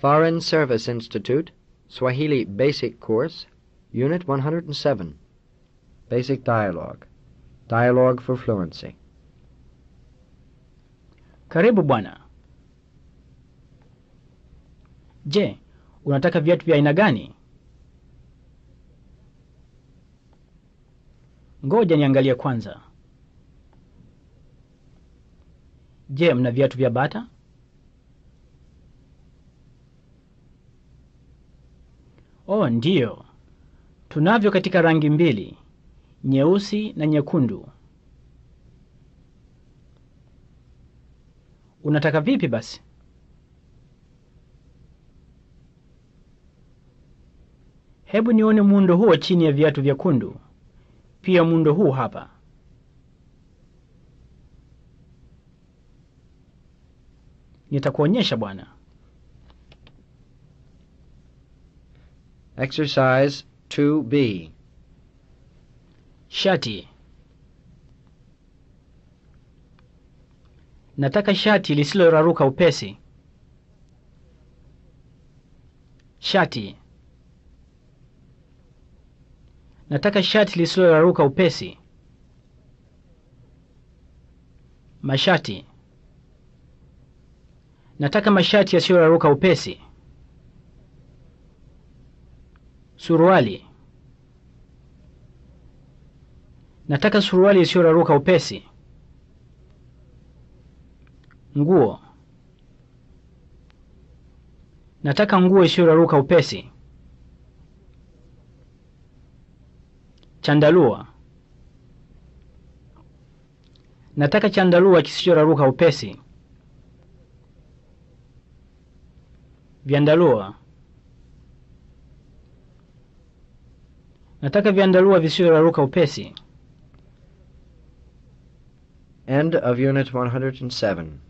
Foreign Service Institute, Swahili Basic Course, Unit 107. Basic Dialogue. Dialogue for Fluency. Karibu bwana. Je, unataka viatu vya aina gani? Ngoja niangalie kwanza. Je, mna viatu vya bata? Oh, ndiyo. Tunavyo katika rangi mbili, nyeusi na nyekundu. Unataka vipi basi? Hebu nione muundo huo chini ya viatu vyekundu. Pia muundo huu hapa. Nitakuonyesha bwana. Exercise 2B Shati. Nataka shati lisiloraruka upesi. Shati. Nataka shati lisiloraruka upesi. Mashati. Nataka mashati yasiyoraruka upesi. Suruali. Nataka suruali isiyoraruka upesi. Nguo. Nataka nguo isiyoraruka upesi. Chandalua. Nataka chandalua kisichoraruka upesi. Vyandarua. Nataka vyandarua visivyoraruka upesi. End of Unit 107.